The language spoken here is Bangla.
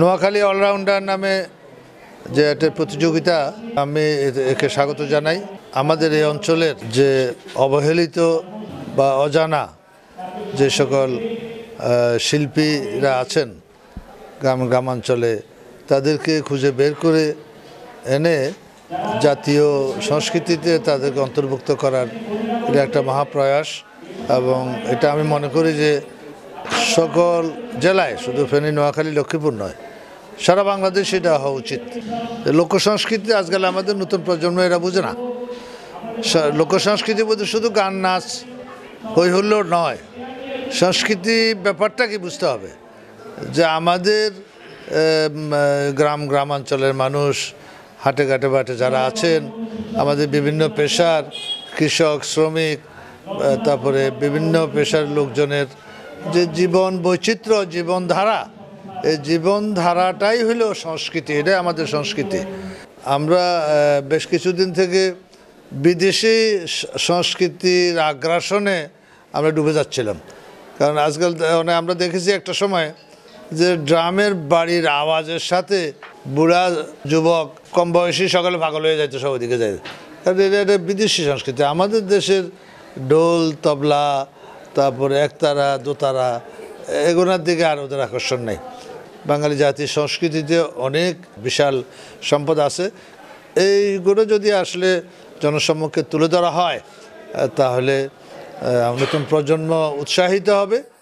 নোয়াখালী অলরাউন্ডার নামে যে একটা প্রতিযোগিতা আমি একে স্বাগত জানাই আমাদের এই অঞ্চলের যে অবহেলিত বা অজানা যে সকল শিল্পীরা আছেন গ্রাম গ্রামাঞ্চলে তাদেরকে খুঁজে বের করে এনে জাতীয় সংস্কৃতিতে তাদেরকে অন্তর্ভুক্ত করার এটা একটা মহাপ্রয়াস এবং এটা আমি মনে করি যে সকল জেলায় শুধু ফেনী নোয়াখালী লক্ষ্মীপুর নয় সারা বাংলাদেশে এটা হওয়া উচিত লোক সংস্কৃতি আজকাল আমাদের নতুন প্রজন্ম এরা বুঝে না লোক সংস্কৃতি বলতে শুধু গান নাচ হই হলেও নয় সংস্কৃতি ব্যাপারটা কি বুঝতে হবে যে আমাদের গ্রাম গ্রামাঞ্চলের মানুষ হাটে ঘাটে বাটে যারা আছেন আমাদের বিভিন্ন পেশার কৃষক শ্রমিক তারপরে বিভিন্ন পেশার লোকজনের যে জীবন বৈচিত্র্য জীবনধারা এই জীবনধারাটাই হলো সংস্কৃতি এটাই আমাদের সংস্কৃতি আমরা বেশ কিছুদিন থেকে বিদেশি সংস্কৃতির আগ্রাসনে আমরা ডুবে যাচ্ছিলাম কারণ আজকাল মানে আমরা দেখেছি একটা সময় যে ড্রামের বাড়ির আওয়াজের সাথে বুড়া যুবক কম বয়সী সকালে ভাগল হয়ে যাইতো সব ওদিকে কারণ এটা এটা বিদেশি সংস্কৃতি আমাদের দেশের ঢোল তবলা তারপরে একতারা দোতারা এগুলোর দিকে আর ওদের আকর্ষণ নেই বাঙালি জাতির সংস্কৃতিতে অনেক বিশাল সম্পদ আছে এইগুলো যদি আসলে জনসম্মুখে তুলে ধরা হয় তাহলে নতুন প্রজন্ম উৎসাহিত হবে